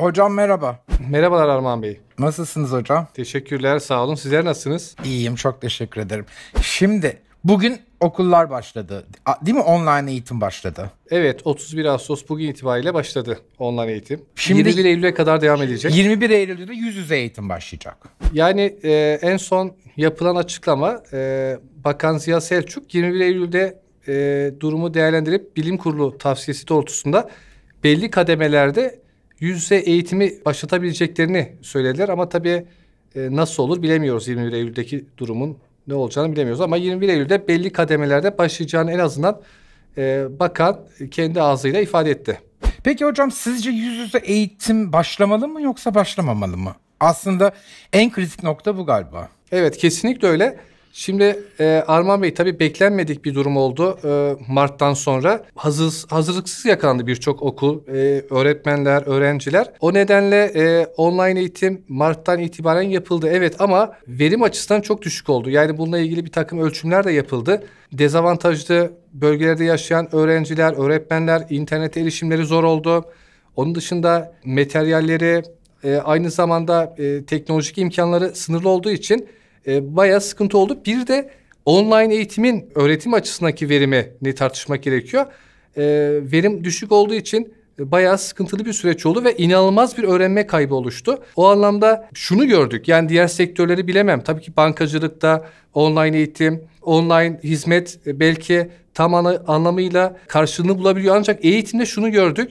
Hocam merhaba. Merhabalar Armağan Bey. Nasılsınız hocam? Teşekkürler sağ olun. Sizler nasılsınız? İyiyim çok teşekkür ederim. Şimdi bugün okullar başladı. Değil mi online eğitim başladı? Evet 31 Ağustos bugün itibariyle başladı online eğitim. Şimdi 21 Eylül'e kadar devam edecek. 21 Eylül'de de yüz yüze eğitim başlayacak. Yani e, en son yapılan açıklama e, Bakan Ziya Selçuk 21 Eylül'de e, durumu değerlendirip bilim kurulu tavsiyesi doğrultusunda belli kademelerde yüz yüze eğitimi başlatabileceklerini söylediler ama tabii e, nasıl olur bilemiyoruz 21 Eylül'deki durumun ne olacağını bilemiyoruz. Ama 21 Eylül'de belli kademelerde başlayacağını en azından e, bakan kendi ağzıyla ifade etti. Peki hocam sizce yüz yüze eğitim başlamalı mı yoksa başlamamalı mı? Aslında en kritik nokta bu galiba. Evet kesinlikle öyle. Şimdi e, Arman Bey tabii beklenmedik bir durum oldu e, Mart'tan sonra. Hazır, hazırlıksız yakalandı birçok okul, e, öğretmenler, öğrenciler. O nedenle e, online eğitim Mart'tan itibaren yapıldı evet ama verim açısından çok düşük oldu. Yani bununla ilgili bir takım ölçümler de yapıldı. Dezavantajlı bölgelerde yaşayan öğrenciler, öğretmenler internet erişimleri zor oldu. Onun dışında materyalleri, e, aynı zamanda e, teknolojik imkanları sınırlı olduğu için e, bayağı sıkıntı oldu. Bir de online eğitimin öğretim açısındaki verimini tartışmak gerekiyor. E, verim düşük olduğu için e, bayağı sıkıntılı bir süreç oldu ve inanılmaz bir öğrenme kaybı oluştu. O anlamda şunu gördük. Yani diğer sektörleri bilemem. Tabii ki bankacılıkta online eğitim, online hizmet e, belki tam ana, anlamıyla karşılığını bulabiliyor. Ancak eğitimde şunu gördük.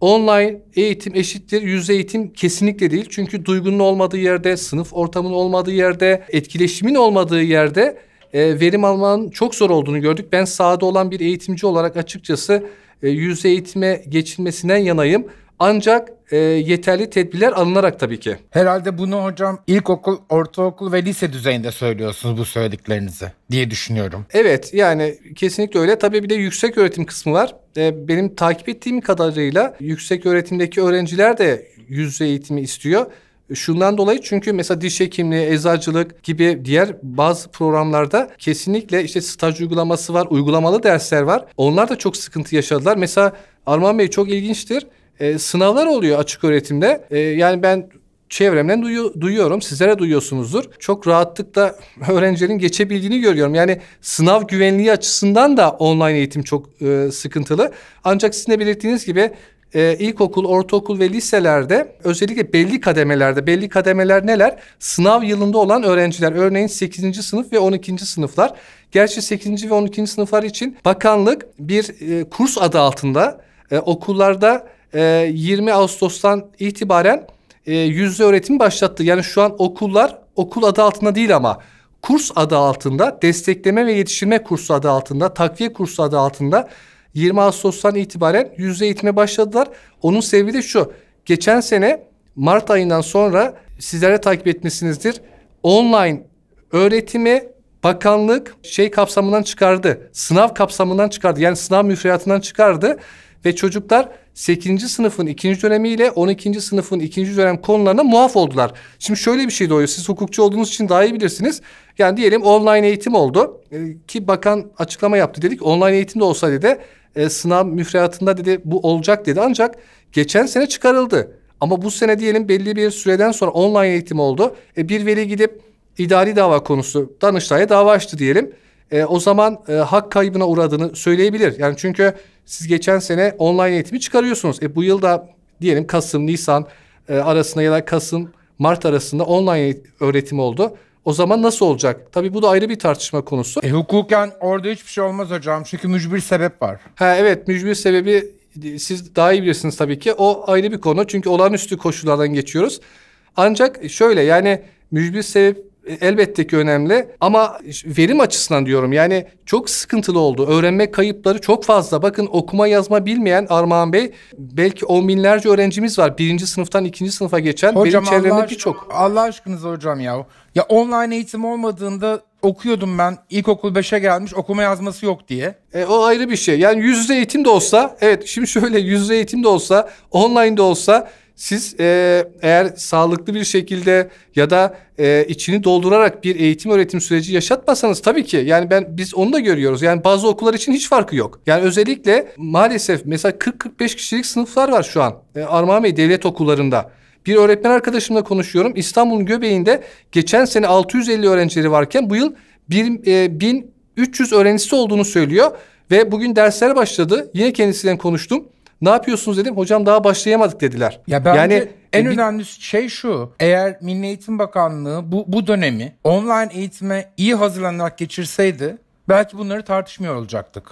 Online eğitim eşittir yüz eğitim kesinlikle değil. Çünkü duygunun olmadığı yerde, sınıf ortamının olmadığı yerde, etkileşimin olmadığı yerde e, verim almanın çok zor olduğunu gördük. Ben sahada olan bir eğitimci olarak açıkçası e, yüz eğitime geçilmesinden yanayım. Ancak e, yeterli tedbirler alınarak tabii ki. Herhalde bunu hocam ilkokul, ortaokul ve lise düzeyinde söylüyorsunuz bu söylediklerinizi diye düşünüyorum. Evet yani kesinlikle öyle. Tabii bir de yüksek öğretim kısmı var. E, benim takip ettiğim kadarıyla yüksek öğretimdeki öğrenciler de yüz eğitimi istiyor. E, şundan dolayı çünkü mesela diş hekimliği, eczacılık gibi diğer bazı programlarda kesinlikle işte staj uygulaması var, uygulamalı dersler var. Onlar da çok sıkıntı yaşadılar. Mesela Arman Bey çok ilginçtir e, sınavlar oluyor açık öğretimde. E, yani ben çevremden duyu, duyuyorum. Sizlere duyuyorsunuzdur. Çok rahatlıkla öğrencilerin geçebildiğini görüyorum. Yani sınav güvenliği açısından da online eğitim çok e, sıkıntılı. Ancak sizin de belirttiğiniz gibi e, ilkokul, ortaokul ve liselerde özellikle belli kademelerde, belli kademeler neler? Sınav yılında olan öğrenciler, örneğin 8. sınıf ve 12. sınıflar. Gerçi 8. ve 12. sınıflar için bakanlık bir e, kurs adı altında e, okullarda e, ee, 20 Ağustos'tan itibaren e, yüzde öğretimi başlattı. Yani şu an okullar okul adı altında değil ama kurs adı altında destekleme ve yetiştirme kursu adı altında takviye kursu adı altında 20 Ağustos'tan itibaren yüzde eğitime başladılar. Onun sebebi de şu geçen sene Mart ayından sonra sizlere takip etmişsinizdir online öğretimi bakanlık şey kapsamından çıkardı. Sınav kapsamından çıkardı. Yani sınav müfredatından çıkardı. Ve çocuklar 8. sınıfın 2. dönemi ile 12. sınıfın 2. dönem konularına muaf oldular. Şimdi şöyle bir şey oluyor. Siz hukukçu olduğunuz için daha iyi bilirsiniz. Yani diyelim online eğitim oldu. E, ki bakan açıklama yaptı dedik. Online eğitim de olsa dedi e, sınav müfreatında dedi bu olacak dedi. Ancak geçen sene çıkarıldı. Ama bu sene diyelim belli bir süreden sonra online eğitim oldu. E, bir veli gidip idari dava konusu Danıştay'a dava açtı diyelim. E, o zaman e, hak kaybına uğradığını söyleyebilir. Yani çünkü siz geçen sene online eğitimi çıkarıyorsunuz. E bu yıl da diyelim Kasım, Nisan e, arasında ya da Kasım, Mart arasında online e, öğretim oldu. O zaman nasıl olacak? Tabii bu da ayrı bir tartışma konusu. E, hukuken orada hiçbir şey olmaz hocam. Çünkü mücbir sebep var. Ha evet mücbir sebebi siz daha iyi bilirsiniz tabii ki. O ayrı bir konu. Çünkü olağanüstü koşullardan geçiyoruz. Ancak şöyle yani mücbir sebep elbette ki önemli ama verim açısından diyorum yani çok sıkıntılı oldu. Öğrenme kayıpları çok fazla. Bakın okuma yazma bilmeyen Armağan Bey belki on binlerce öğrencimiz var. Birinci sınıftan ikinci sınıfa geçen hocam, benim çevremde birçok. Allah aşkınıza hocam ya. Ya online eğitim olmadığında okuyordum ben ilkokul 5'e gelmiş okuma yazması yok diye. E, o ayrı bir şey. Yani yüzde eğitim de olsa evet şimdi şöyle yüzde eğitim de olsa online de olsa siz e, eğer sağlıklı bir şekilde ya da e, içini doldurarak bir eğitim öğretim süreci yaşatmasanız tabii ki yani ben biz onu da görüyoruz. Yani bazı okullar için hiç farkı yok. Yani özellikle maalesef mesela 40-45 kişilik sınıflar var şu an. E, Armağan Bey devlet okullarında. Bir öğretmen arkadaşımla konuşuyorum. İstanbul'un göbeğinde geçen sene 650 öğrencileri varken bu yıl bir, e, 1300 öğrencisi olduğunu söylüyor. Ve bugün dersler başladı. Yine kendisiyle konuştum. Ne yapıyorsunuz dedim. Hocam daha başlayamadık dediler. Ya bence yani en e, önemli şey şu. Eğer Milli Eğitim Bakanlığı bu bu dönemi online eğitime iyi hazırlanarak geçirseydi belki bunları tartışmıyor olacaktık.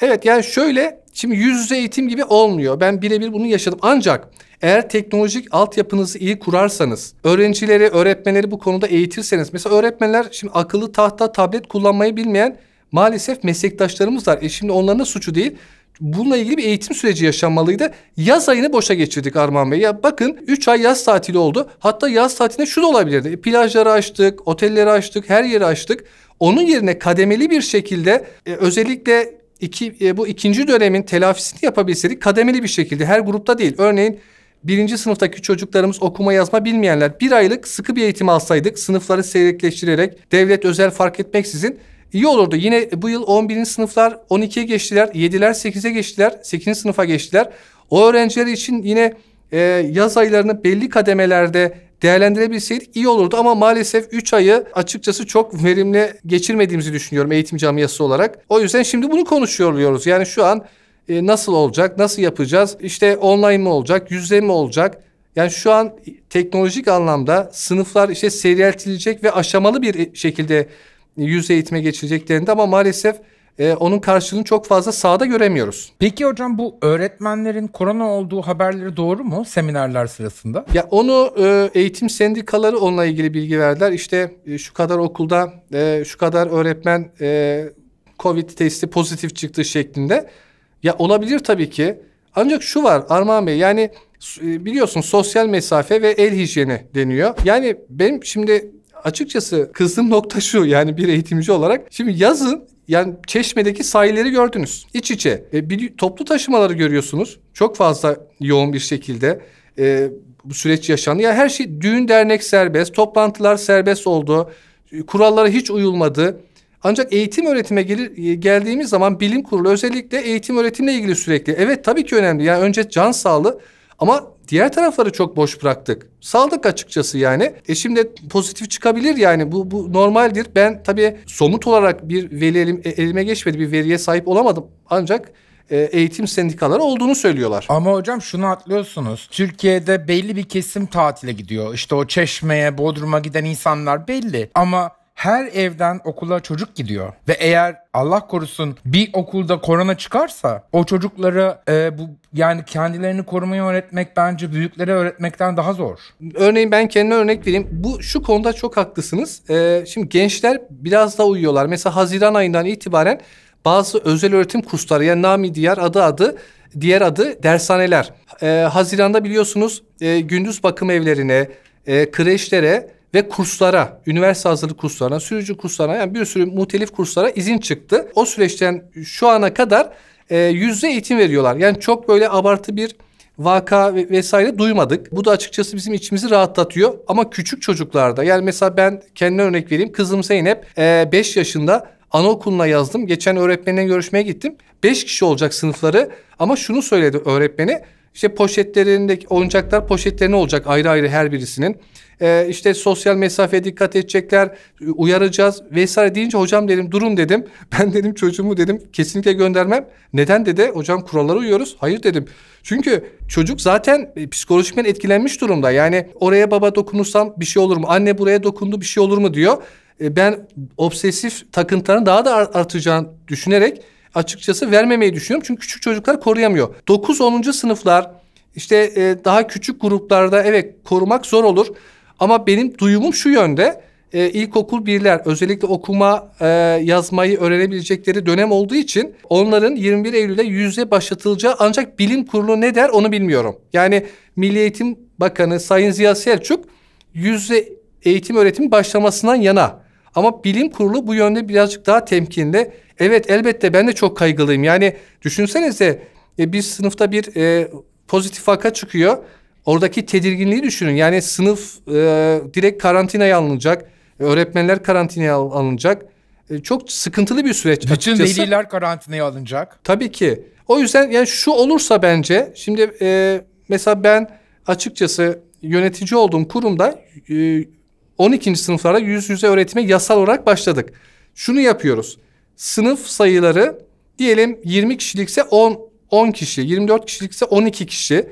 Evet yani şöyle şimdi yüz yüze eğitim gibi olmuyor. Ben birebir bunu yaşadım. Ancak eğer teknolojik altyapınızı iyi kurarsanız, öğrencileri, öğretmenleri bu konuda eğitirseniz. Mesela öğretmenler şimdi akıllı tahta, tablet kullanmayı bilmeyen maalesef meslektaşlarımız var. E şimdi onların da suçu değil. Bununla ilgili bir eğitim süreci yaşanmalıydı. Yaz ayını boşa geçirdik Armağan Bey. Ya bakın 3 ay yaz tatili oldu. Hatta yaz tatiline şu da olabilirdi. Plajları açtık, otelleri açtık, her yeri açtık. Onun yerine kademeli bir şekilde e, özellikle iki, e, bu ikinci dönemin telafisini yapabilseydik kademeli bir şekilde her grupta değil. Örneğin birinci sınıftaki çocuklarımız okuma yazma bilmeyenler bir aylık sıkı bir eğitim alsaydık sınıfları seyrekleştirerek devlet özel fark etmeksizin İyi olurdu. Yine bu yıl 11. sınıflar 12'ye geçtiler, 7'ler 8'e geçtiler, 8. sınıfa geçtiler. O öğrenciler için yine e, yaz aylarını belli kademelerde değerlendirebilseydik iyi olurdu ama maalesef 3 ayı açıkçası çok verimli geçirmediğimizi düşünüyorum eğitim camiası olarak. O yüzden şimdi bunu konuşuyoruz. Yani şu an e, nasıl olacak, nasıl yapacağız, İşte online mi olacak, yüzde mi olacak? Yani şu an teknolojik anlamda sınıflar işte seyreltilecek ve aşamalı bir şekilde yüz eğitime geçeceklerinde ama maalesef e, onun karşılığını çok fazla sahada göremiyoruz. Peki hocam bu öğretmenlerin korona olduğu haberleri doğru mu seminerler sırasında? Ya onu e, eğitim sendikaları onunla ilgili bilgi verdiler. İşte e, şu kadar okulda e, şu kadar öğretmen e, Covid testi pozitif çıktı şeklinde. Ya olabilir tabii ki. Ancak şu var Armağan Bey yani e, biliyorsun sosyal mesafe ve el hijyeni deniyor. Yani benim şimdi açıkçası kızdığım nokta şu yani bir eğitimci olarak. Şimdi yazın yani Çeşme'deki sahilleri gördünüz iç içe. E, bir, toplu taşımaları görüyorsunuz çok fazla yoğun bir şekilde. E, bu süreç yaşandı. Yani her şey düğün dernek serbest, toplantılar serbest oldu. E, kurallara hiç uyulmadı. Ancak eğitim öğretime gelir, e, geldiğimiz zaman bilim kurulu özellikle eğitim öğretimle ilgili sürekli. Evet tabii ki önemli. Yani önce can sağlığı ama Diğer tarafları çok boş bıraktık. Saldık açıkçası yani. E şimdi pozitif çıkabilir yani bu, bu normaldir. Ben tabii somut olarak bir veri elim, e, elime geçmedi bir veriye sahip olamadım. Ancak e, eğitim sendikaları olduğunu söylüyorlar. Ama hocam şunu atlıyorsunuz. Türkiye'de belli bir kesim tatile gidiyor. İşte o Çeşme'ye, Bodrum'a giden insanlar belli. Ama her evden okula çocuk gidiyor ve eğer Allah korusun bir okulda korona çıkarsa o çocuklara e, bu yani kendilerini korumayı öğretmek bence büyüklere öğretmekten daha zor. Örneğin ben kendime örnek vereyim. Bu şu konuda çok haklısınız. Ee, şimdi gençler biraz daha uyuyorlar. Mesela Haziran ayından itibaren bazı özel öğretim kursları yani nami diğer adı adı diğer adı dershaneler. Ee, Haziran'da biliyorsunuz e, gündüz bakım evlerine, e, kreşlere ve kurslara, üniversite hazırlık kurslarına, sürücü kurslarına yani bir sürü muhtelif kurslara izin çıktı. O süreçten şu ana kadar e, yüzde eğitim veriyorlar. Yani çok böyle abartı bir vaka vesaire duymadık. Bu da açıkçası bizim içimizi rahatlatıyor. Ama küçük çocuklarda yani mesela ben kendime örnek vereyim. Kızım Zeynep 5 e, yaşında anaokuluna yazdım. Geçen öğretmenle görüşmeye gittim. 5 kişi olacak sınıfları ama şunu söyledi öğretmeni. İşte poşetlerindeki oyuncaklar poşetlerine olacak ayrı ayrı her birisinin. Ee, işte sosyal mesafeye dikkat edecekler, uyaracağız vesaire deyince hocam dedim durun dedim. Ben dedim çocuğumu dedim kesinlikle göndermem. Neden dedi hocam kurallara uyuyoruz. Hayır dedim. Çünkü çocuk zaten e, psikolojikmen etkilenmiş durumda. Yani oraya baba dokunursam bir şey olur mu? Anne buraya dokundu bir şey olur mu diyor. E, ben obsesif takıntıların daha da artacağını düşünerek açıkçası vermemeyi düşünüyorum. Çünkü küçük çocuklar koruyamıyor. 9-10. sınıflar işte e, daha küçük gruplarda evet korumak zor olur. Ama benim duyumum şu yönde. E, ilkokul birler özellikle okuma e, yazmayı öğrenebilecekleri dönem olduğu için onların 21 Eylül'de yüzde başlatılacağı ancak bilim kurulu ne der onu bilmiyorum. Yani Milli Eğitim Bakanı Sayın Ziya Selçuk yüzde eğitim öğretim başlamasından yana ama bilim kurulu bu yönde birazcık daha temkinli. Evet elbette ben de çok kaygılıyım. Yani düşünsenize e, bir sınıfta bir e, pozitif vaka çıkıyor. Oradaki tedirginliği düşünün. Yani sınıf e, direkt karantinaya alınacak. Öğretmenler karantinaya alınacak. E, çok sıkıntılı bir süreç Bütün açıkçası. Bütün veliler karantinaya alınacak. Tabii ki. O yüzden yani şu olursa bence şimdi e, mesela ben açıkçası yönetici olduğum kurumda e, 12. sınıflara yüz yüze öğretime yasal olarak başladık. Şunu yapıyoruz sınıf sayıları diyelim 20 kişilikse 10 10 kişi, 24 kişilikse 12 kişi.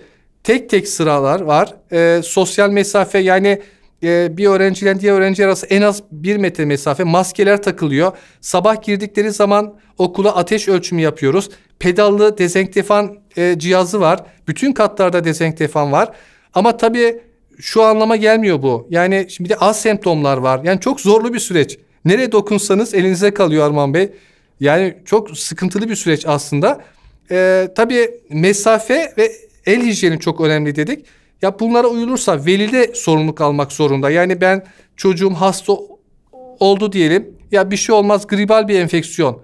Tek tek sıralar var. E, sosyal mesafe yani e, bir öğrenciyle diğer öğrenci arası en az bir metre mesafe. Maskeler takılıyor. Sabah girdikleri zaman okula ateş ölçümü yapıyoruz. Pedallı dezenfektan e, cihazı var. Bütün katlarda dezenfektan var. Ama tabii şu anlama gelmiyor bu. Yani şimdi de az semptomlar var. Yani çok zorlu bir süreç. Nereye dokunsanız elinize kalıyor Arman Bey. Yani çok sıkıntılı bir süreç aslında. Ee, tabii mesafe ve el hijyeni çok önemli dedik. Ya bunlara uyulursa veli de sorumluluk almak zorunda. Yani ben çocuğum hasta oldu diyelim. Ya bir şey olmaz gribal bir enfeksiyon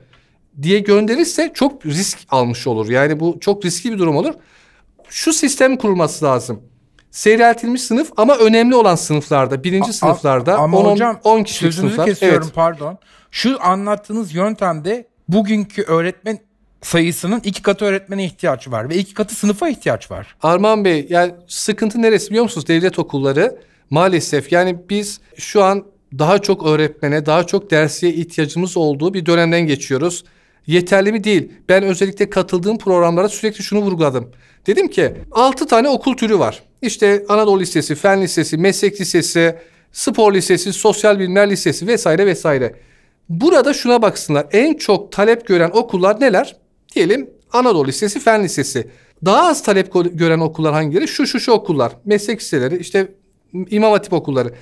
diye gönderirse çok risk almış olur. Yani bu çok riskli bir durum olur. Şu sistem kurulması lazım seyreltilmiş sınıf ama önemli olan sınıflarda birinci a, sınıflarda ama 10, hocam, 10 kişilik sözünüzü sınıflar. kesiyorum evet. pardon. Şu anlattığınız yöntemde bugünkü öğretmen sayısının iki katı öğretmene ihtiyaç var ve iki katı sınıfa ihtiyaç var. Arman Bey yani sıkıntı neresi biliyor musunuz? Devlet okulları maalesef yani biz şu an daha çok öğretmene, daha çok dersiye ihtiyacımız olduğu bir dönemden geçiyoruz. Yeterli mi değil. Ben özellikle katıldığım programlara sürekli şunu vurguladım. Dedim ki 6 tane okul türü var. İşte Anadolu Lisesi, Fen Lisesi, Meslek Lisesi, Spor Lisesi, Sosyal Bilimler Lisesi vesaire vesaire. Burada şuna baksınlar. En çok talep gören okullar neler? Diyelim Anadolu Lisesi, Fen Lisesi. Daha az talep gören okullar hangileri? Şu şu şu okullar. Meslek liseleri, işte İmam Hatip okulları.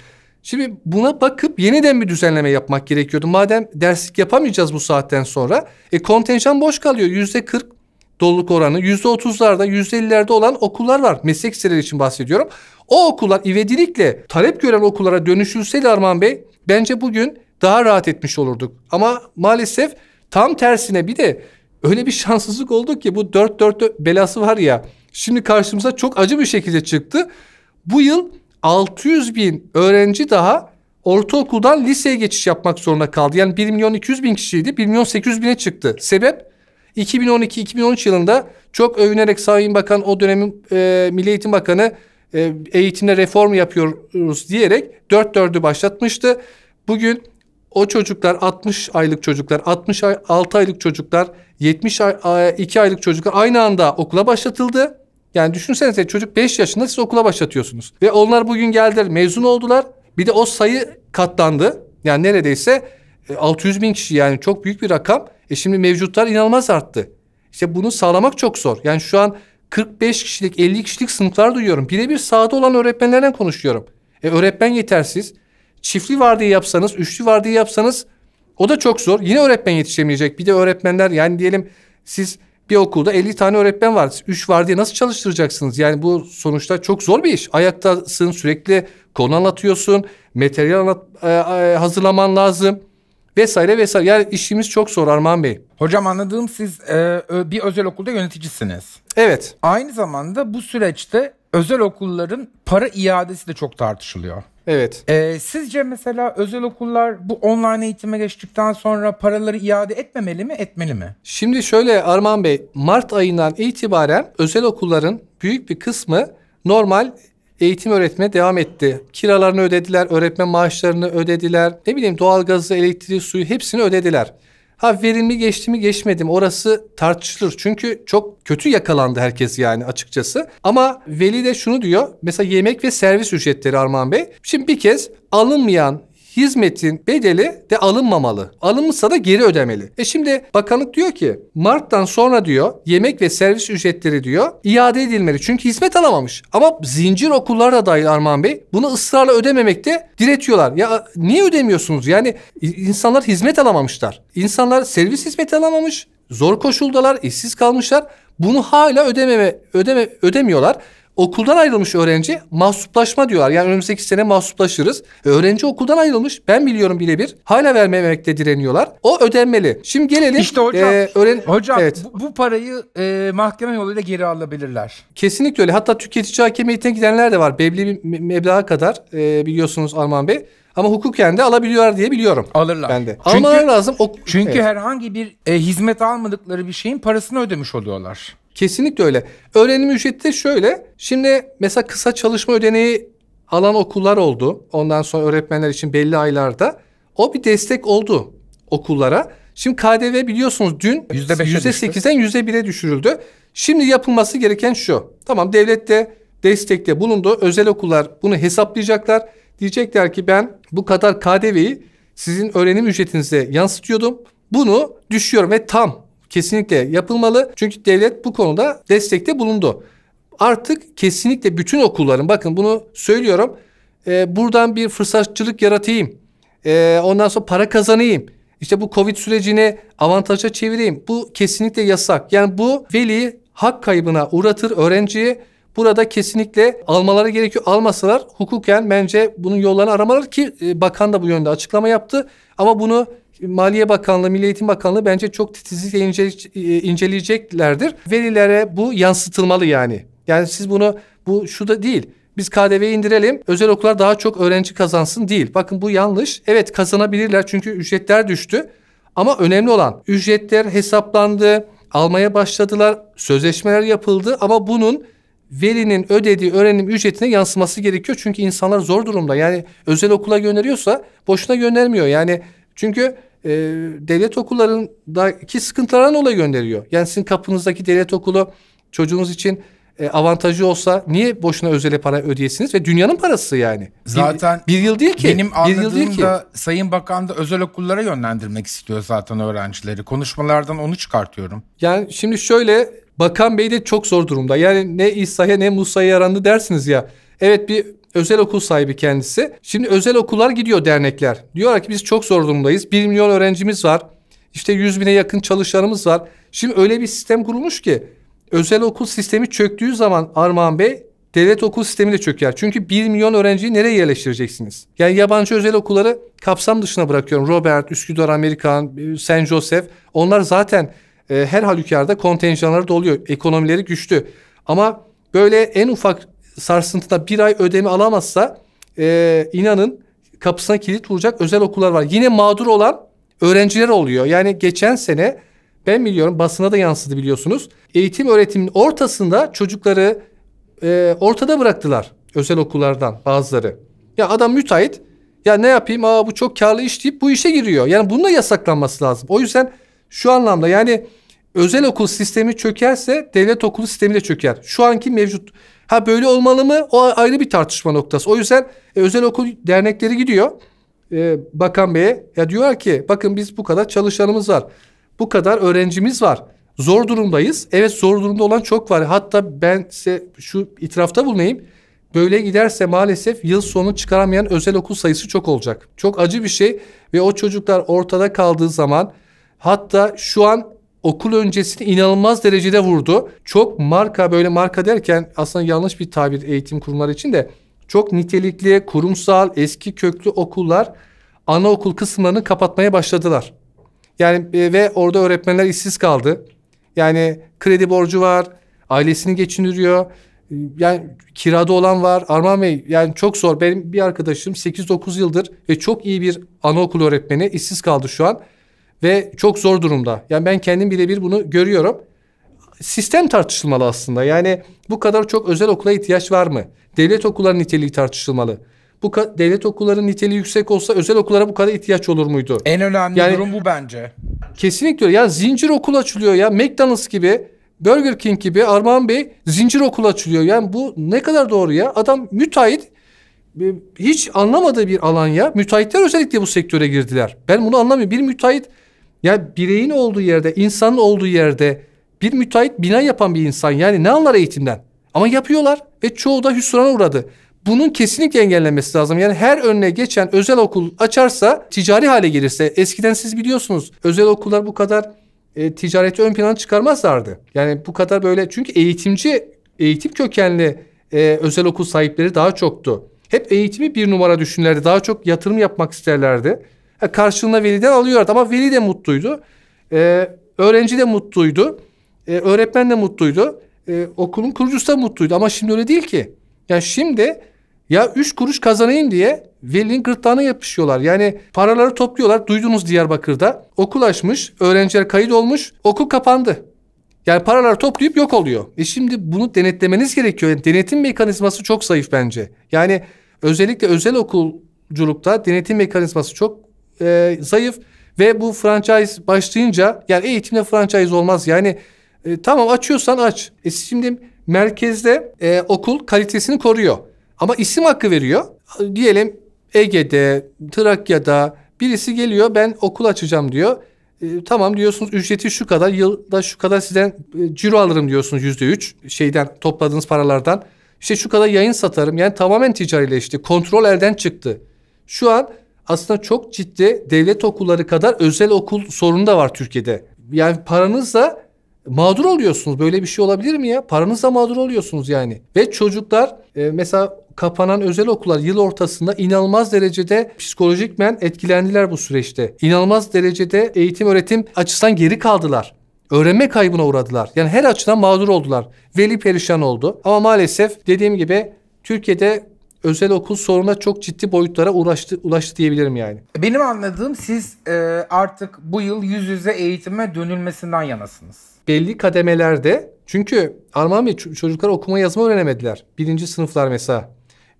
Şimdi buna bakıp yeniden bir düzenleme yapmak gerekiyordu. Madem derslik yapamayacağız bu saatten sonra. E kontenjan boş kalıyor. Yüzde 40 doluluk oranı %30'larda %50'lerde olan okullar var. Meslek liseleri için bahsediyorum. O okullar ivedilikle talep gören okullara dönüşülseydi Arman Bey bence bugün daha rahat etmiş olurduk. Ama maalesef tam tersine bir de öyle bir şanssızlık oldu ki bu 4-4 belası var ya şimdi karşımıza çok acı bir şekilde çıktı. Bu yıl 600 bin öğrenci daha ortaokuldan liseye geçiş yapmak zorunda kaldı. Yani 1 milyon 200 bin kişiydi 1 milyon 800 bine çıktı. Sebep 2012-2013 yılında çok övünerek Sayın Bakan o dönemin e, Milli Eğitim Bakanı e, eğitimde reform yapıyoruz diyerek dört dördü başlatmıştı. Bugün o çocuklar 60 aylık çocuklar, 66 aylık çocuklar, 72 aylık çocuklar aynı anda okula başlatıldı. Yani düşünsenize çocuk 5 yaşında siz okula başlatıyorsunuz. Ve onlar bugün geldiler mezun oldular. Bir de o sayı katlandı. Yani neredeyse 600 e, bin kişi yani çok büyük bir rakam. E şimdi mevcutlar inanılmaz arttı. İşte bunu sağlamak çok zor. Yani şu an 45 kişilik, 50 kişilik sınıflar duyuyorum. Birebir sahada olan öğretmenlerden konuşuyorum. E öğretmen yetersiz. Çiftli var yapsanız, üçlü var yapsanız o da çok zor. Yine öğretmen yetişemeyecek. Bir de öğretmenler yani diyelim siz bir okulda 50 tane öğretmen var. 3 var diye nasıl çalıştıracaksınız? Yani bu sonuçta çok zor bir iş. Ayaktasın, sürekli konu anlatıyorsun, materyal anlat, e, e hazırlaman lazım vesaire vesaire. Yani işimiz çok zor Armağan Bey. Hocam anladığım siz e, bir özel okulda yöneticisiniz. Evet. Aynı zamanda bu süreçte özel okulların para iadesi de çok tartışılıyor. Evet. Ee, sizce mesela özel okullar bu online eğitime geçtikten sonra paraları iade etmemeli mi, etmeli mi? Şimdi şöyle Arman Bey, Mart ayından itibaren özel okulların büyük bir kısmı normal eğitim öğretime devam etti. Kiralarını ödediler, öğretmen maaşlarını ödediler. Ne bileyim doğalgazı, elektriği, suyu hepsini ödediler. Ha verimli geçti mi geçmedi mi orası tartışılır. Çünkü çok kötü yakalandı herkes yani açıkçası. Ama veli de şunu diyor. Mesela yemek ve servis ücretleri Armağan Bey. Şimdi bir kez alınmayan hizmetin bedeli de alınmamalı. Alınmışsa da geri ödemeli. E şimdi bakanlık diyor ki Mart'tan sonra diyor yemek ve servis ücretleri diyor iade edilmeli. Çünkü hizmet alamamış. Ama zincir okullar da dahil Arman Bey bunu ısrarla ödememekte diretiyorlar. Ya niye ödemiyorsunuz? Yani insanlar hizmet alamamışlar. İnsanlar servis hizmeti alamamış. Zor koşuldalar, işsiz kalmışlar. Bunu hala ödememe ödeme ödemiyorlar. Okuldan ayrılmış öğrenci mahsuplaşma diyorlar. Yani önümüzdeki sene mahsuplaşırız. E, öğrenci okuldan ayrılmış. Ben biliyorum birebir. Hala vermemekte direniyorlar. O ödenmeli. Şimdi gelelim. İşte hocam. E, öğren... Hocam evet. bu, bu parayı e, mahkeme yoluyla geri alabilirler. Kesinlikle öyle. Hatta tüketici hakemiyetine gidenler de var. Belli bir meblağa kadar e, biliyorsunuz Arman Bey. Ama hukuken de alabiliyorlar diye biliyorum. Alırlar. Ben de. Çünkü, lazım. O, çünkü evet. herhangi bir e, hizmet almadıkları bir şeyin parasını ödemiş oluyorlar. Kesinlikle öyle. Öğrenim ücreti şöyle. Şimdi mesela kısa çalışma ödeneği alan okullar oldu. Ondan sonra öğretmenler için belli aylarda. O bir destek oldu okullara. Şimdi KDV biliyorsunuz dün %8'den %1'e düşürüldü. Şimdi yapılması gereken şu. Tamam devlet de destekte bulundu. Özel okullar bunu hesaplayacaklar. Diyecekler ki ben bu kadar KDV'yi sizin öğrenim ücretinize yansıtıyordum. Bunu düşüyorum ve tam kesinlikle yapılmalı. Çünkü devlet bu konuda destekte bulundu. Artık kesinlikle bütün okulların bakın bunu söylüyorum. E, buradan bir fırsatçılık yaratayım. E, ondan sonra para kazanayım. İşte bu Covid sürecini avantaja çevireyim. Bu kesinlikle yasak. Yani bu veli hak kaybına uğratır öğrenciyi. Burada kesinlikle almaları gerekiyor. Almasalar hukuken bence bunun yollarını aramalar ki e, bakan da bu yönde açıklama yaptı. Ama bunu Maliye Bakanlığı, Milli Eğitim Bakanlığı bence çok titizlikle ince, e, inceleyeceklerdir. Verilere bu yansıtılmalı yani. Yani siz bunu bu şu da değil. Biz KDV'yi indirelim, özel okullar daha çok öğrenci kazansın değil. Bakın bu yanlış. Evet kazanabilirler çünkü ücretler düştü. Ama önemli olan ücretler hesaplandı, almaya başladılar, sözleşmeler yapıldı ama bunun velinin ödediği öğrenim ücretine yansıması gerekiyor. Çünkü insanlar zor durumda. Yani özel okula gönderiyorsa boşuna göndermiyor. Yani çünkü e, devlet okullarındaki sıkıntılardan dolayı gönderiyor. Yani sizin kapınızdaki devlet okulu çocuğunuz için e, avantajı olsa niye boşuna özele para ödeyesiniz ve dünyanın parası yani. Zaten bir, bir yıl değil ki. Benim anladığım bir yıl değil ki. Sayın Bakan da özel okullara yönlendirmek istiyor zaten öğrencileri. Konuşmalardan onu çıkartıyorum. Yani şimdi şöyle Bakan Bey de çok zor durumda. Yani ne İsa'ya ne Musa'ya yarandı dersiniz ya. Evet bir özel okul sahibi kendisi. Şimdi özel okullar gidiyor dernekler. Diyorlar ki biz çok zor durumdayız. 1 milyon öğrencimiz var. İşte 100 bine yakın çalışanımız var. Şimdi öyle bir sistem kurulmuş ki özel okul sistemi çöktüğü zaman Armağan Bey devlet okul sistemi de çöker. Çünkü 1 milyon öğrenciyi nereye yerleştireceksiniz? Yani yabancı özel okulları kapsam dışına bırakıyorum. Robert, Üsküdar Amerikan, e, St. Joseph onlar zaten e, her halükarda kontenjanları doluyor. Ekonomileri güçlü. Ama böyle en ufak sarsıntıda bir ay ödeme alamazsa e, inanın kapısına kilit vuracak özel okullar var. Yine mağdur olan öğrenciler oluyor. Yani geçen sene ben biliyorum basına da yansıdı biliyorsunuz. Eğitim öğretimin ortasında çocukları e, ortada bıraktılar özel okullardan bazıları. Ya adam müteahhit ya ne yapayım aa bu çok karlı iş deyip bu işe giriyor. Yani bunun da yasaklanması lazım. O yüzden şu anlamda yani özel okul sistemi çökerse devlet okulu sistemi de çöker. Şu anki mevcut Ha böyle olmalı mı? O ayrı bir tartışma noktası. O yüzden e, özel okul dernekleri gidiyor. E, bakan Bey'e ya diyorlar ki bakın biz bu kadar çalışanımız var. Bu kadar öğrencimiz var. Zor durumdayız. Evet zor durumda olan çok var. Hatta ben size şu itirafta bulunayım. Böyle giderse maalesef yıl sonu çıkaramayan özel okul sayısı çok olacak. Çok acı bir şey ve o çocuklar ortada kaldığı zaman hatta şu an okul öncesini inanılmaz derecede vurdu. Çok marka böyle marka derken aslında yanlış bir tabir eğitim kurumları için de çok nitelikli, kurumsal, eski köklü okullar anaokul kısımlarını kapatmaya başladılar. Yani e, ve orada öğretmenler işsiz kaldı. Yani kredi borcu var, ailesini geçindiriyor. Yani kirada olan var. Armağan Bey yani çok zor. Benim bir arkadaşım 8-9 yıldır ve çok iyi bir anaokul öğretmeni işsiz kaldı şu an. Ve çok zor durumda. Yani ben kendim birebir bunu görüyorum. Sistem tartışılmalı aslında. Yani bu kadar çok özel okula ihtiyaç var mı? Devlet okullarının niteliği tartışılmalı bu devlet okullarının niteliği yüksek olsa özel okullara bu kadar ihtiyaç olur muydu? En önemli yani, durum bu bence. Kesinlikle ya zincir okul açılıyor ya McDonald's gibi Burger King gibi Armağan Bey zincir okul açılıyor. Yani bu ne kadar doğru ya adam müteahhit e, hiç anlamadığı bir alan ya müteahhitler özellikle bu sektöre girdiler. Ben bunu anlamıyorum bir müteahhit yani bireyin olduğu yerde, insanın olduğu yerde bir müteahhit bina yapan bir insan yani ne anlar eğitimden? Ama yapıyorlar ve çoğu da hüsrana uğradı. Bunun kesinlikle engellenmesi lazım. Yani her önüne geçen özel okul açarsa ticari hale gelirse eskiden siz biliyorsunuz özel okullar bu kadar e, ticareti ön plana çıkarmazlardı. Yani bu kadar böyle çünkü eğitimci eğitim kökenli e, özel okul sahipleri daha çoktu. Hep eğitimi bir numara düşünürlerdi. Daha çok yatırım yapmak isterlerdi. E, karşılığında veliden alıyorlardı ama veli de mutluydu. E, öğrenci de mutluydu. E, öğretmen de mutluydu. E, okulun kurucusu da mutluydu ama şimdi öyle değil ki. Yani şimdi ya üç kuruş kazanayım diye velinin gırtlağına yapışıyorlar. Yani paraları topluyorlar. Duydunuz Diyarbakır'da. Okul açmış, öğrenciler kayıt olmuş, okul kapandı. Yani paraları toplayıp yok oluyor. E şimdi bunu denetlemeniz gerekiyor. Yani denetim mekanizması çok zayıf bence. Yani özellikle özel okulculukta denetim mekanizması çok e, zayıf ve bu franchise başlayınca yani eğitimle franchise olmaz yani e, tamam açıyorsan aç. E şimdi merkezde e, okul kalitesini koruyor ama isim hakkı veriyor. Diyelim Ege'de, Trakya'da birisi geliyor ben okul açacağım diyor. E, tamam diyorsunuz ücreti şu kadar yılda şu kadar sizden e, ciro alırım diyorsunuz yüzde üç şeyden topladığınız paralardan. İşte şu kadar yayın satarım yani tamamen ticarileşti kontrol elden çıktı. Şu an aslında çok ciddi devlet okulları kadar özel okul sorunu da var Türkiye'de. Yani paranızla mağdur oluyorsunuz. Böyle bir şey olabilir mi ya? Paranızla mağdur oluyorsunuz yani. Ve çocuklar e, mesela kapanan özel okullar yıl ortasında inanılmaz derecede psikolojikmen etkilendiler bu süreçte. İnanılmaz derecede eğitim öğretim açısından geri kaldılar. Öğrenme kaybına uğradılar. Yani her açıdan mağdur oldular. Veli perişan oldu. Ama maalesef dediğim gibi Türkiye'de özel okul soruna çok ciddi boyutlara ulaştı, ulaştı diyebilirim yani. Benim anladığım siz e, artık bu yıl yüz yüze eğitime dönülmesinden yanasınız. Belli kademelerde çünkü Armağan Bey çocuklar okuma yazma öğrenemediler. Birinci sınıflar mesela.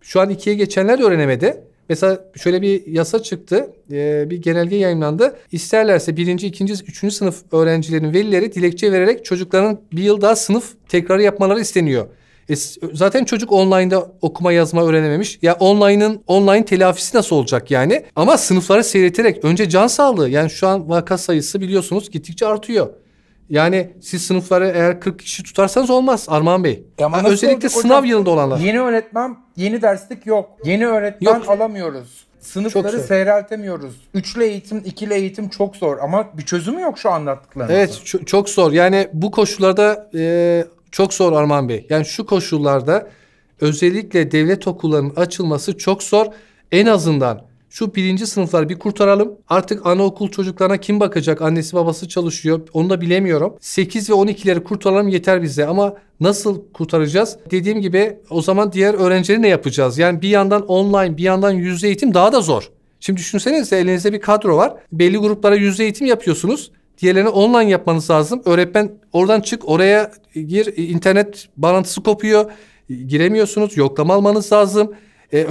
Şu an ikiye geçenler de öğrenemedi. Mesela şöyle bir yasa çıktı, e, bir genelge yayınlandı. İsterlerse birinci, ikinci, üçüncü sınıf öğrencilerin velileri dilekçe vererek çocukların bir yıl daha sınıf tekrarı yapmaları isteniyor. E, zaten çocuk online'da okuma yazma öğrenememiş. Ya online'ın online telafisi nasıl olacak yani? Ama sınıfları seyreterek önce can sağlığı yani şu an vaka sayısı biliyorsunuz gittikçe artıyor. Yani siz sınıfları eğer 40 kişi tutarsanız olmaz Armağan Bey. Ama yani özellikle olduk, sınav hocam, yılında olanlar. Yeni öğretmen, yeni derslik yok. Yeni öğretmen yok. alamıyoruz. Sınıfları seyreltemiyoruz. Üçlü eğitim, ikili eğitim çok zor ama bir çözümü yok şu anlattıklarınızın. Evet, çok zor. Yani bu koşullarda e, çok zor Arman Bey. Yani şu koşullarda özellikle devlet okullarının açılması çok zor. En azından şu birinci sınıfları bir kurtaralım. Artık anaokul çocuklarına kim bakacak? Annesi babası çalışıyor. Onu da bilemiyorum. 8 ve 12'leri kurtaralım yeter bize ama nasıl kurtaracağız? Dediğim gibi o zaman diğer öğrencileri ne yapacağız? Yani bir yandan online bir yandan yüzde eğitim daha da zor. Şimdi düşünsenize elinizde bir kadro var. Belli gruplara yüzde eğitim yapıyorsunuz. Diğerlerini online yapmanız lazım. Öğretmen oradan çık oraya gir internet bağlantısı kopuyor. Giremiyorsunuz yoklama almanız lazım. Ee,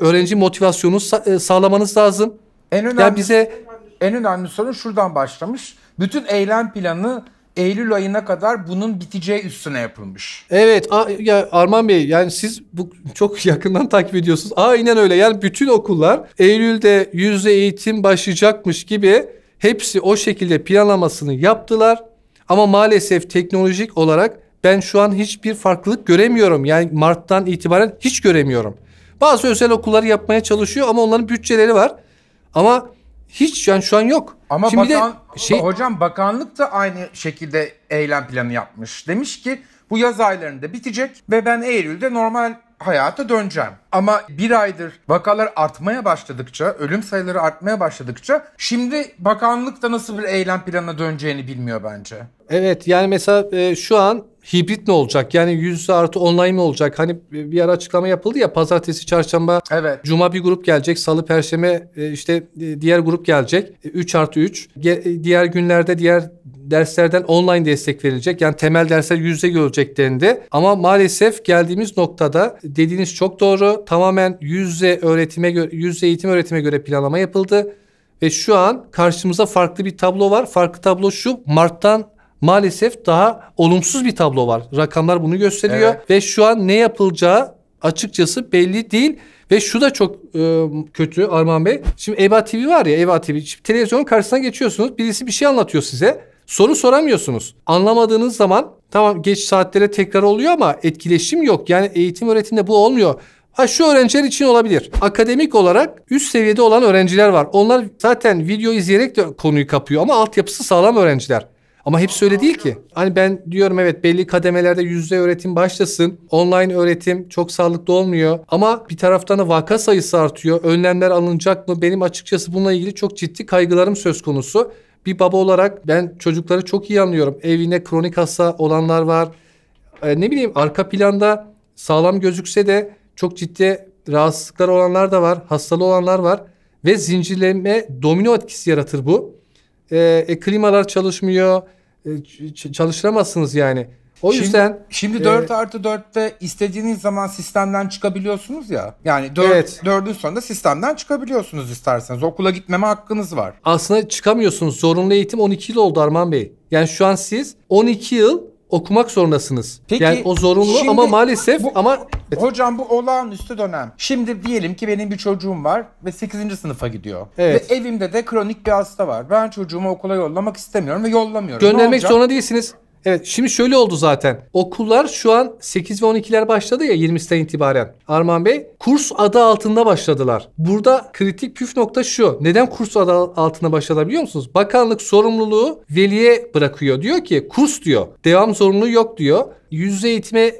öğrenci motivasyonunu e, sağlamanız lazım. En önemli, yani bize... en önemli sorun şuradan başlamış. Bütün eylem planı Eylül ayına kadar bunun biteceği üstüne yapılmış. Evet ya Arman Bey yani siz bu çok yakından takip ediyorsunuz. Aynen öyle yani bütün okullar Eylül'de yüzde eğitim başlayacakmış gibi Hepsi o şekilde planlamasını yaptılar. Ama maalesef teknolojik olarak ben şu an hiçbir farklılık göremiyorum. Yani Mart'tan itibaren hiç göremiyorum. Bazı özel okullar yapmaya çalışıyor ama onların bütçeleri var. Ama hiç yani şu an yok. Ama Şimdi bakan, şey... hocam bakanlık da aynı şekilde eylem planı yapmış. Demiş ki bu yaz aylarında bitecek ve ben Eylül'de normal hayata döneceğim. Ama bir aydır vakalar artmaya başladıkça, ölüm sayıları artmaya başladıkça şimdi bakanlık da nasıl bir eylem planına döneceğini bilmiyor bence. Evet yani mesela e, şu an hibrit ne olacak? Yani yüz artı online mi olacak? Hani bir ara açıklama yapıldı ya pazartesi, çarşamba, evet. cuma bir grup gelecek. Salı, perşembe e, işte e, diğer grup gelecek. E, artı 3. Ge- e, diğer günlerde diğer derslerden online destek verilecek. Yani temel dersler yüzde görecek dendi. Ama maalesef geldiğimiz noktada dediğiniz çok doğru. Tamamen yüzde öğretime yüzde eğitim öğretime göre planlama yapıldı. Ve şu an karşımıza farklı bir tablo var. Farklı tablo şu. Mart'tan maalesef daha olumsuz bir tablo var. Rakamlar bunu gösteriyor evet. ve şu an ne yapılacağı açıkçası belli değil. Ve şu da çok e, kötü Arman Bey. Şimdi EBA TV var ya EBA TV. Şimdi televizyonun karşısına geçiyorsunuz. Birisi bir şey anlatıyor size. Soru soramıyorsunuz. Anlamadığınız zaman tamam geç saatlere tekrar oluyor ama etkileşim yok. Yani eğitim öğretimde bu olmuyor. Ha şu öğrenciler için olabilir. Akademik olarak üst seviyede olan öğrenciler var. Onlar zaten video izleyerek de konuyu kapıyor ama altyapısı sağlam öğrenciler. Ama hepsi öyle değil ki. Hani ben diyorum evet belli kademelerde yüzde öğretim başlasın. Online öğretim çok sağlıklı olmuyor. Ama bir taraftan da vaka sayısı artıyor. Önlemler alınacak mı? Benim açıkçası bununla ilgili çok ciddi kaygılarım söz konusu. Bir baba olarak ben çocukları çok iyi anlıyorum. Evine kronik hasta olanlar var. E, ne bileyim arka planda sağlam gözükse de çok ciddi rahatsızlıkları olanlar da var. Hastalı olanlar var. Ve zincirleme domino etkisi yaratır bu. E, e, klimalar çalışmıyor. E, çalıştıramazsınız yani. O yüzden şimdi, şimdi 4 e, artı 4'te istediğiniz zaman sistemden çıkabiliyorsunuz ya. Yani 4, evet. 4'ün sonunda sistemden çıkabiliyorsunuz isterseniz. Okula gitmeme hakkınız var. Aslında çıkamıyorsunuz. Zorunlu eğitim 12 yıl oldu Arman Bey. Yani şu an siz 12 yıl okumak zorundasınız. Peki, yani o zorunlu şimdi, ama maalesef bu, ama hocam bu olağanüstü dönem. Şimdi diyelim ki benim bir çocuğum var ve 8. sınıfa gidiyor. Evet. Ve evimde de kronik bir hasta var. Ben çocuğumu okula yollamak istemiyorum ve yollamıyorum. Göndermek zorunda değilsiniz. Evet şimdi şöyle oldu zaten. Okullar şu an 8 ve 12'ler başladı ya 20'sinden itibaren. Arman Bey kurs adı altında başladılar. Burada kritik püf nokta şu. Neden kurs adı altında başladılar biliyor musunuz? Bakanlık sorumluluğu veliye bırakıyor. Diyor ki kurs diyor. Devam zorunluluğu yok diyor. Yüz yüze eğitime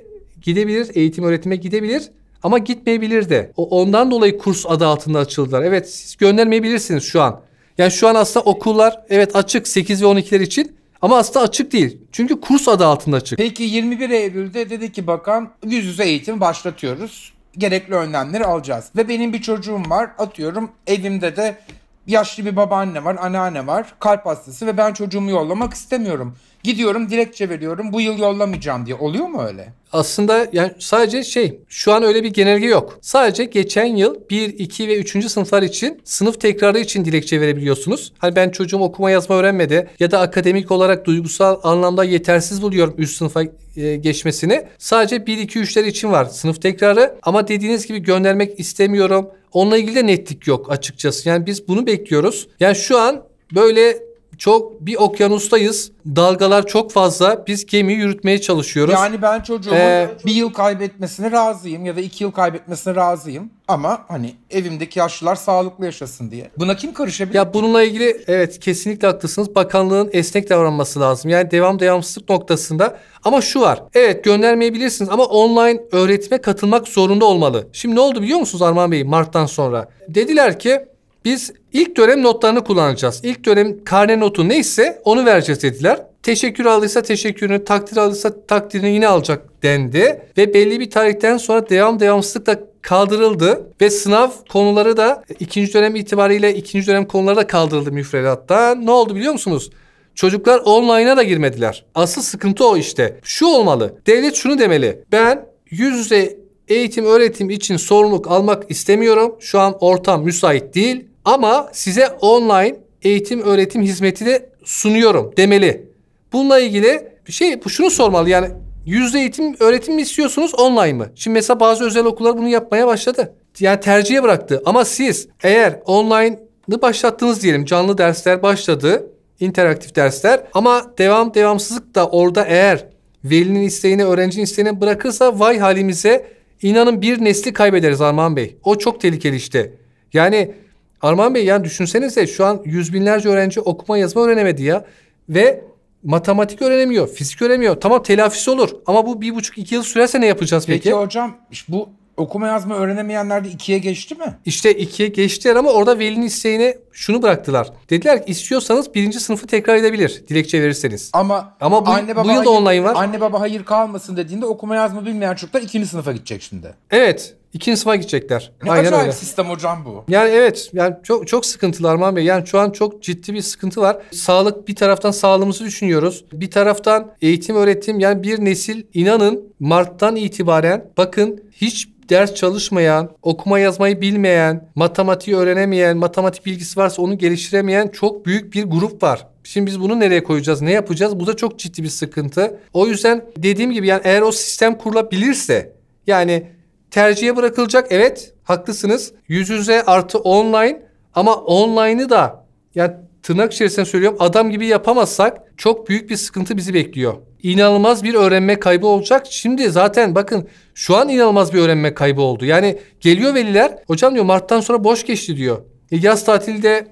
gidebilir, eğitim öğretime gidebilir ama gitmeyebilir de. ondan dolayı kurs adı altında açıldılar. Evet siz göndermeyebilirsiniz şu an. Yani şu an aslında okullar evet açık 8 ve 12'ler için ama aslında açık değil. Çünkü kurs adı altında açık. Peki 21 Eylül'de dedi ki bakan yüz yüze eğitim başlatıyoruz. Gerekli önlemleri alacağız. Ve benim bir çocuğum var. Atıyorum evimde de yaşlı bir babaanne var, anneanne var, kalp hastası ve ben çocuğumu yollamak istemiyorum. Gidiyorum dilekçe veriyorum bu yıl yollamayacağım diye. Oluyor mu öyle? Aslında yani sadece şey şu an öyle bir genelge yok. Sadece geçen yıl 1, 2 ve 3. sınıflar için sınıf tekrarı için dilekçe verebiliyorsunuz. Hani ben çocuğum okuma yazma öğrenmedi ya da akademik olarak duygusal anlamda yetersiz buluyorum üst sınıfa e, geçmesini. Sadece 1, 2, 3'ler için var sınıf tekrarı ama dediğiniz gibi göndermek istemiyorum. Onunla ilgili de netlik yok açıkçası. Yani biz bunu bekliyoruz. Yani şu an böyle çok bir okyanustayız. Dalgalar çok fazla. Biz gemiyi yürütmeye çalışıyoruz. Yani ben çocuğumun ee, bir yıl kaybetmesine razıyım ya da iki yıl kaybetmesine razıyım. Ama hani evimdeki yaşlılar sağlıklı yaşasın diye. Buna kim karışabilir? Ya bununla ilgili evet kesinlikle haklısınız. Bakanlığın esnek davranması lazım. Yani devam devamsızlık noktasında. Ama şu var. Evet göndermeyebilirsiniz ama online öğretime katılmak zorunda olmalı. Şimdi ne oldu biliyor musunuz Arman Bey Mart'tan sonra? Dediler ki biz ilk dönem notlarını kullanacağız. İlk dönem karne notu neyse onu vereceğiz dediler. Teşekkür aldıysa teşekkürünü, takdir aldıysa takdirini yine alacak dendi. Ve belli bir tarihten sonra devam da kaldırıldı. Ve sınav konuları da ikinci dönem itibariyle ikinci dönem konuları da kaldırıldı müfredatta. Ne oldu biliyor musunuz? Çocuklar online'a da girmediler. Asıl sıkıntı o işte. Şu olmalı. Devlet şunu demeli. Ben yüz yüze eğitim öğretim için sorumluluk almak istemiyorum. Şu an ortam müsait değil. Ama size online eğitim öğretim hizmeti de sunuyorum demeli. Bununla ilgili bir şey şunu sormalı yani yüzde eğitim öğretim mi istiyorsunuz online mı? Şimdi mesela bazı özel okullar bunu yapmaya başladı. Yani tercihe bıraktı ama siz eğer online'ı başlattınız diyelim canlı dersler başladı interaktif dersler ama devam devamsızlık da orada eğer velinin isteğini öğrencinin isteğini bırakırsa vay halimize inanın bir nesli kaybederiz Arman Bey. O çok tehlikeli işte. Yani Armağan Bey yani düşünsenize şu an yüz binlerce öğrenci okuma yazma öğrenemedi ya. Ve matematik öğrenemiyor, fizik öğrenemiyor. Tamam telafisi olur ama bu bir buçuk iki yıl sürerse ne yapacağız peki? Peki hocam bu okuma yazma öğrenemeyenler de ikiye geçti mi? İşte ikiye geçtiler ama orada velinin isteğine şunu bıraktılar. Dediler ki istiyorsanız birinci sınıfı tekrar edebilir dilekçe verirseniz. Ama, ama bu, anne baba bu yıl da online var. Anne baba hayır kalmasın dediğinde okuma yazma bilmeyen çocuklar ikinci sınıfa gidecek şimdi. Evet İkinci sınıfa gidecekler. Ne Aynen acayip öyle. sistem hocam bu. Yani evet yani çok çok sıkıntılar Arman Bey. Yani şu an çok ciddi bir sıkıntı var. Sağlık bir taraftan sağlığımızı düşünüyoruz. Bir taraftan eğitim öğretim yani bir nesil inanın Mart'tan itibaren bakın hiç ders çalışmayan, okuma yazmayı bilmeyen, matematiği öğrenemeyen, matematik bilgisi varsa onu geliştiremeyen çok büyük bir grup var. Şimdi biz bunu nereye koyacağız, ne yapacağız? Bu da çok ciddi bir sıkıntı. O yüzden dediğim gibi yani eğer o sistem kurulabilirse yani tercihe bırakılacak. Evet haklısınız. Yüz yüze artı online ama online'ı da yani tırnak içerisinde söylüyorum adam gibi yapamazsak çok büyük bir sıkıntı bizi bekliyor. İnanılmaz bir öğrenme kaybı olacak. Şimdi zaten bakın şu an inanılmaz bir öğrenme kaybı oldu. Yani geliyor veliler hocam diyor Mart'tan sonra boş geçti diyor. E, yaz tatilde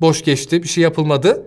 boş geçti bir şey yapılmadı.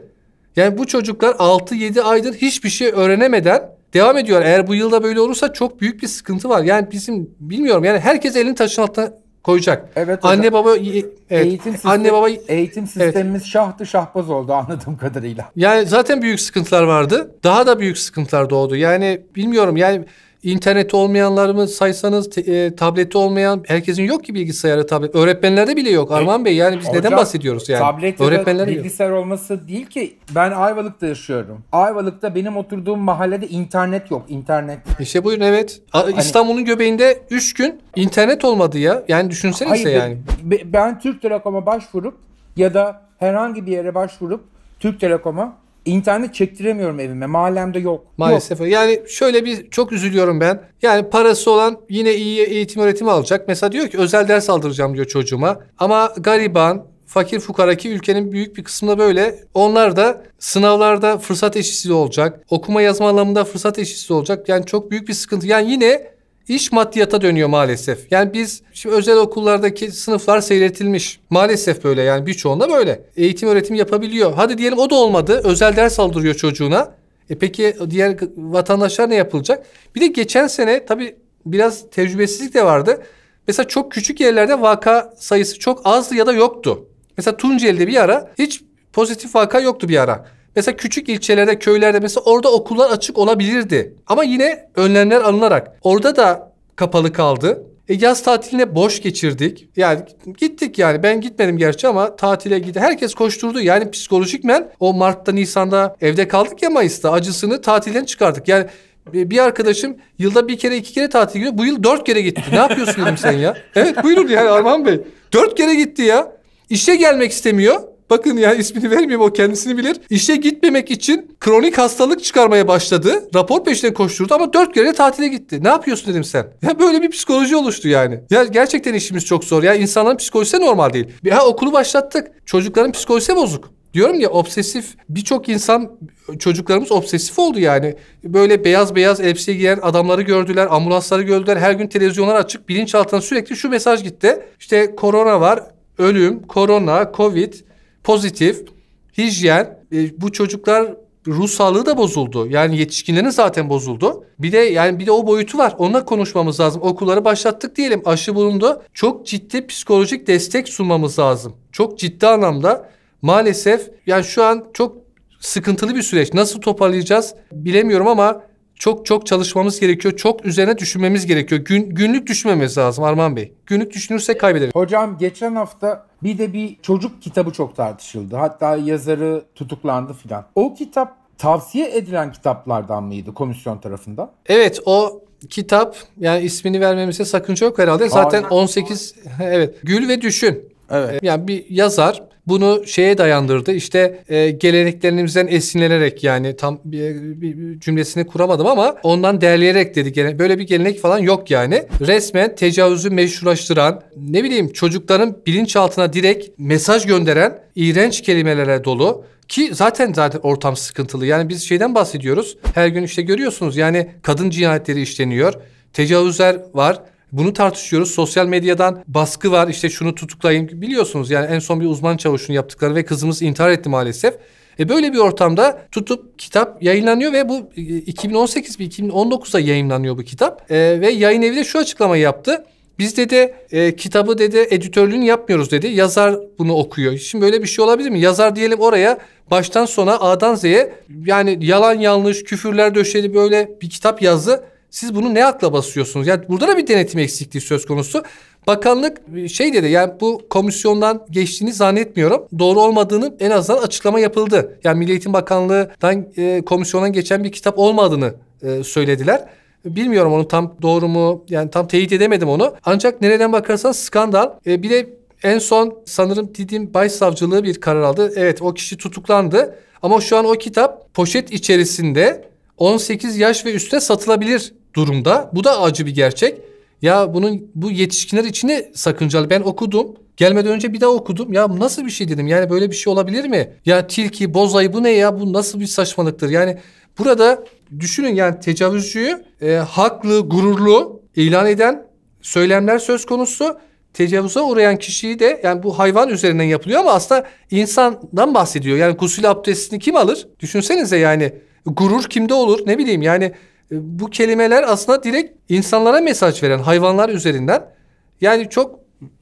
Yani bu çocuklar 6-7 aydır hiçbir şey öğrenemeden devam ediyor. Eğer bu yılda böyle olursa çok büyük bir sıkıntı var. Yani bizim bilmiyorum yani herkes elini taşın altına koyacak. Evet. Hocam. Anne baba evet, eğitim sistem, anne baba eğitim sistemimiz evet. şahtı şahbaz oldu anladığım kadarıyla. Yani zaten büyük sıkıntılar vardı. Daha da büyük sıkıntılar doğdu. Yani bilmiyorum yani İnterneti olmayanlarımı saysanız te, e, tableti olmayan herkesin yok ki bilgisayarı tablet. Öğretmenlerde bile yok Arman e, Bey yani biz hocam, neden bahsediyoruz yani? Tablet Öğretmenler bilgisayar yok. olması değil ki ben Ayvalık'ta yaşıyorum. Ayvalık'ta benim oturduğum mahallede internet yok İnternet. İşte buyurun evet. Hani, İstanbul'un göbeğinde 3 gün internet olmadı ya. Yani düşünsenize hayır, yani. Ben, ben Türk Telekom'a başvurup ya da herhangi bir yere başvurup Türk Telekom'a İnternet çektiremiyorum evime. Mahallemde yok. Maalesef. Yok. Yani şöyle bir çok üzülüyorum ben. Yani parası olan yine iyi eğitim öğretimi alacak. Mesela diyor ki özel ders aldıracağım diyor çocuğuma. Ama gariban, fakir fukaraki ülkenin büyük bir kısmında böyle. Onlar da sınavlarda fırsat eşitsiz olacak. Okuma yazma anlamında fırsat eşitsiz olacak. Yani çok büyük bir sıkıntı. Yani yine İş maddiyata dönüyor maalesef. Yani biz şimdi özel okullardaki sınıflar seyretilmiş. Maalesef böyle yani birçoğunda böyle. Eğitim öğretim yapabiliyor. Hadi diyelim o da olmadı. Özel ders aldırıyor çocuğuna. E peki diğer vatandaşlar ne yapılacak? Bir de geçen sene tabii biraz tecrübesizlik de vardı. Mesela çok küçük yerlerde vaka sayısı çok azdı ya da yoktu. Mesela Tunceli'de bir ara hiç pozitif vaka yoktu bir ara. Mesela küçük ilçelerde, köylerde mesela orada okullar açık olabilirdi. Ama yine önlemler alınarak orada da kapalı kaldı. E, yaz tatiline boş geçirdik. Yani gittik yani ben gitmedim gerçi ama tatile gitti. Herkes koşturdu. Yani psikolojikmen o Mart'ta Nisan'da evde kaldık ya Mayıs'ta acısını tatilden çıkardık. Yani bir arkadaşım yılda bir kere iki kere tatil gidiyor. Bu yıl dört kere gitti. Ne yapıyorsun dedim sen ya? Evet buyurun yani Arman Bey. Dört kere gitti ya. İşe gelmek istemiyor. Bakın ya ismini vermeyeyim o kendisini bilir. İşe gitmemek için kronik hastalık çıkarmaya başladı. Rapor peşine koşturdu ama dört kere tatile gitti. Ne yapıyorsun dedim sen. Ya böyle bir psikoloji oluştu yani. Ya gerçekten işimiz çok zor. Ya insanların psikolojisi normal değil. Ya okulu başlattık. Çocukların psikolojisi bozuk. Diyorum ya obsesif birçok insan çocuklarımız obsesif oldu yani. Böyle beyaz beyaz elbise giyen adamları gördüler, ambulansları gördüler. Her gün televizyonlar açık bilinçaltına sürekli şu mesaj gitti. İşte korona var, ölüm, korona, covid, pozitif, hijyen. E, bu çocuklar ruh sağlığı da bozuldu. Yani yetişkinlerin zaten bozuldu. Bir de yani bir de o boyutu var. Onunla konuşmamız lazım. Okulları başlattık diyelim. Aşı bulundu. Çok ciddi psikolojik destek sunmamız lazım. Çok ciddi anlamda maalesef yani şu an çok sıkıntılı bir süreç. Nasıl toparlayacağız bilemiyorum ama çok çok çalışmamız gerekiyor. Çok üzerine düşünmemiz gerekiyor. Gün, günlük düşünmemiz lazım Arman Bey. Günlük düşünürse kaybederiz. Hocam geçen hafta bir de bir çocuk kitabı çok tartışıldı. Hatta yazarı tutuklandı filan. O kitap tavsiye edilen kitaplardan mıydı komisyon tarafından? Evet o kitap yani ismini vermemize sakınca yok herhalde. Zaten Aynen. 18 evet Gül ve Düşün. Evet. Yani bir yazar bunu şeye dayandırdı işte e, geleneklerimizden esinlenerek yani tam bir, bir, bir cümlesini kuramadım ama ondan derleyerek dedi. Böyle bir gelenek falan yok yani. Resmen tecavüzü meşrulaştıran ne bileyim çocukların bilinçaltına direkt mesaj gönderen iğrenç kelimelere dolu ki zaten zaten ortam sıkıntılı. Yani biz şeyden bahsediyoruz. Her gün işte görüyorsunuz yani kadın cinayetleri işleniyor. Tecavüzler var. Bunu tartışıyoruz. Sosyal medyadan baskı var. İşte şunu tutuklayın. Biliyorsunuz yani en son bir uzman çavuşun yaptıkları ve kızımız intihar etti maalesef. E böyle bir ortamda tutup kitap yayınlanıyor ve bu 2018 mi 2019'da yayınlanıyor bu kitap. E, ve yayın evi de şu açıklamayı yaptı. Biz dedi e, kitabı dedi editörlüğünü yapmıyoruz dedi. Yazar bunu okuyor. Şimdi böyle bir şey olabilir mi? Yazar diyelim oraya baştan sona A'dan Z'ye yani yalan yanlış küfürler döşeli böyle bir kitap yazdı. Siz bunu ne akla basıyorsunuz? Yani burada da bir denetim eksikliği söz konusu. Bakanlık e, şey dedi yani bu komisyondan geçtiğini zannetmiyorum. Doğru olmadığını en azından açıklama yapıldı. Yani Milli Eğitim Bakanlığı'dan e, komisyondan geçen bir kitap olmadığını e, söylediler. Bilmiyorum onu tam doğru mu yani tam teyit edemedim onu. Ancak nereden bakarsan skandal. E, bir de en son sanırım Didim Başsavcılığı bir karar aldı. Evet o kişi tutuklandı. Ama şu an o kitap poşet içerisinde 18 yaş ve üste satılabilir durumda. Bu da acı bir gerçek. Ya bunun bu yetişkinler için de sakıncalı. Ben okudum. Gelmeden önce bir daha okudum. Ya nasıl bir şey dedim. Yani böyle bir şey olabilir mi? Ya tilki, bozayı bu ne ya? Bu nasıl bir saçmalıktır? Yani burada düşünün yani tecavüzcüyü e, haklı, gururlu ilan eden söylemler söz konusu. Tecavüze uğrayan kişiyi de yani bu hayvan üzerinden yapılıyor ama aslında insandan bahsediyor. Yani gusül abdestini kim alır? Düşünsenize yani gurur kimde olur? Ne bileyim yani e, bu kelimeler aslında direkt insanlara mesaj veren hayvanlar üzerinden. Yani çok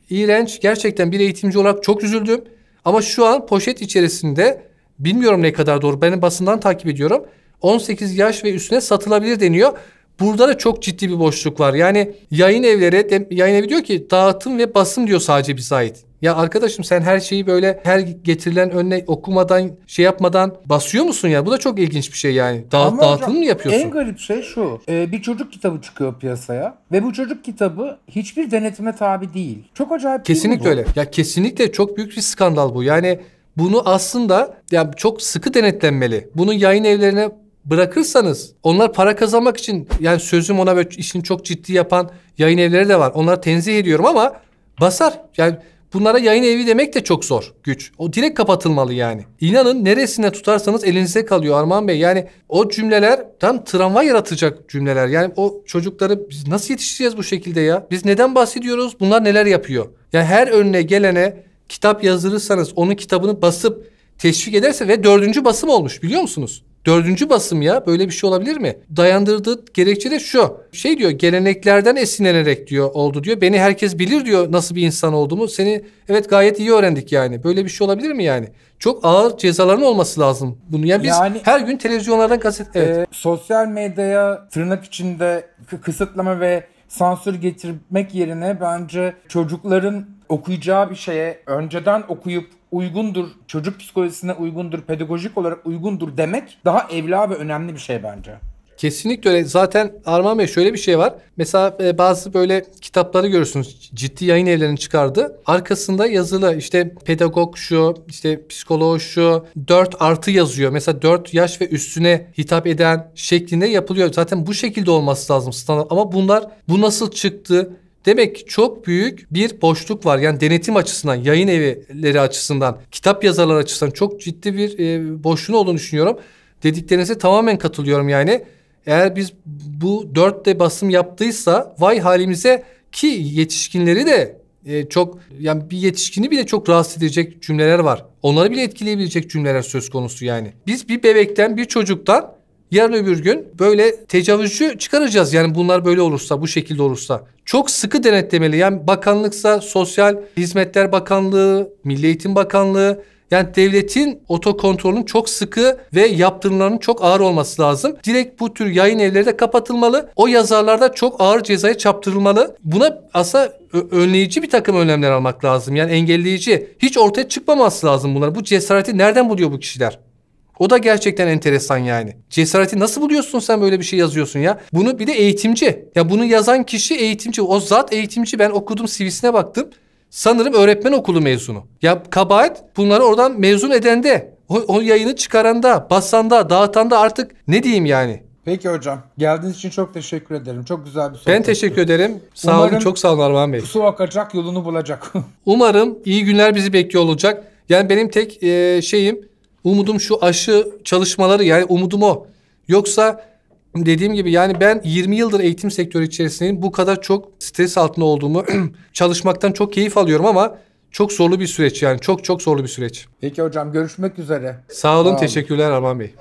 iğrenç gerçekten bir eğitimci olarak çok üzüldüm. Ama şu an poşet içerisinde bilmiyorum ne kadar doğru ben basından takip ediyorum. 18 yaş ve üstüne satılabilir deniyor. Burada da çok ciddi bir boşluk var. Yani yayın evleri, yayın evi diyor ki dağıtım ve basım diyor sadece bize ait. Ya arkadaşım sen her şeyi böyle her getirilen önüne okumadan şey yapmadan basıyor musun ya? Bu da çok ilginç bir şey yani. Da Ama dağıtım hocam, mı yapıyorsun? En garip şey şu. E, bir çocuk kitabı çıkıyor piyasaya ve bu çocuk kitabı hiçbir denetime tabi değil. Çok acayip Kesinlikle öyle. Ya kesinlikle çok büyük bir skandal bu. Yani bunu aslında yani çok sıkı denetlenmeli. Bunun yayın evlerine bırakırsanız onlar para kazanmak için yani sözüm ona böyle işini çok ciddi yapan yayın evleri de var. Onları tenzih ediyorum ama basar. Yani Bunlara yayın evi demek de çok zor güç. O direkt kapatılmalı yani. İnanın neresine tutarsanız elinize kalıyor Armağan Bey. Yani o cümleler tam travma yaratacak cümleler. Yani o çocukları biz nasıl yetiştireceğiz bu şekilde ya? Biz neden bahsediyoruz? Bunlar neler yapıyor? Yani her önüne gelene kitap yazdırırsanız onun kitabını basıp teşvik ederse ve dördüncü basım olmuş biliyor musunuz? Dördüncü basım ya böyle bir şey olabilir mi? Dayandırdığı gerekçe de şu. Şey diyor geleneklerden esinlenerek diyor oldu diyor. Beni herkes bilir diyor nasıl bir insan olduğumu. Seni evet gayet iyi öğrendik yani. Böyle bir şey olabilir mi yani? Çok ağır cezaların olması lazım bunu. Yani biz yani, her gün televizyonlardan gazet... Evet. E, sosyal medyaya tırnak içinde kısıtlama ve sansür getirmek yerine bence çocukların okuyacağı bir şeye önceden okuyup uygundur, çocuk psikolojisine uygundur, pedagojik olarak uygundur demek daha evla ve önemli bir şey bence. Kesinlikle öyle. Zaten Armağan Bey şöyle bir şey var. Mesela e, bazı böyle kitapları görürsünüz. Ciddi yayın evlerinin çıkardı. Arkasında yazılı işte pedagog şu, işte psikoloğu şu, 4 artı yazıyor. Mesela 4 yaş ve üstüne hitap eden şeklinde yapılıyor. Zaten bu şekilde olması lazım standart. Ama bunlar bu nasıl çıktı? Demek ki çok büyük bir boşluk var. Yani denetim açısından, yayın evleri açısından, kitap yazarları açısından çok ciddi bir e, boşluğun olduğunu düşünüyorum. Dediklerinize tamamen katılıyorum yani. Eğer biz bu dörtte basım yaptıysa vay halimize ki yetişkinleri de e, çok yani bir yetişkini bile çok rahatsız edecek cümleler var. Onları bile etkileyebilecek cümleler söz konusu yani. Biz bir bebekten bir çocuktan Yarın öbür gün böyle tecavüzcü çıkaracağız. Yani bunlar böyle olursa, bu şekilde olursa. Çok sıkı denetlemeli. Yani bakanlıksa Sosyal Hizmetler Bakanlığı, Milli Eğitim Bakanlığı, yani devletin otokontrolünün çok sıkı ve yaptırımlarının çok ağır olması lazım. Direkt bu tür yayın evleri de kapatılmalı. O yazarlarda çok ağır cezaya çaptırılmalı. Buna aslında önleyici bir takım önlemler almak lazım. Yani engelleyici. Hiç ortaya çıkmaması lazım bunlar. Bu cesareti nereden buluyor bu kişiler? O da gerçekten enteresan yani. Cesareti nasıl buluyorsun sen böyle bir şey yazıyorsun ya? Bunu bir de eğitimci. Ya bunu yazan kişi eğitimci. O zat eğitimci. Ben okudum CV'sine baktım. Sanırım öğretmen okulu mezunu. Ya kabahat bunları oradan mezun edende. O, o yayını çıkaranda, basanda, dağıtanda artık ne diyeyim yani? Peki hocam. Geldiğiniz için çok teşekkür ederim. Çok güzel bir sohbet. Ben teşekkür ederim. Sağ Umarım, olun. Çok sağ olun Armağan Bey. Su akacak yolunu bulacak. Umarım iyi günler bizi bekliyor olacak. Yani benim tek e, şeyim Umudum şu aşı çalışmaları yani umudum o. Yoksa dediğim gibi yani ben 20 yıldır eğitim sektörü içerisindeyim. Bu kadar çok stres altında olduğumu çalışmaktan çok keyif alıyorum ama çok zorlu bir süreç yani çok çok zorlu bir süreç. Peki hocam görüşmek üzere. Sağ olun, Sağ olun. teşekkürler Arman Bey.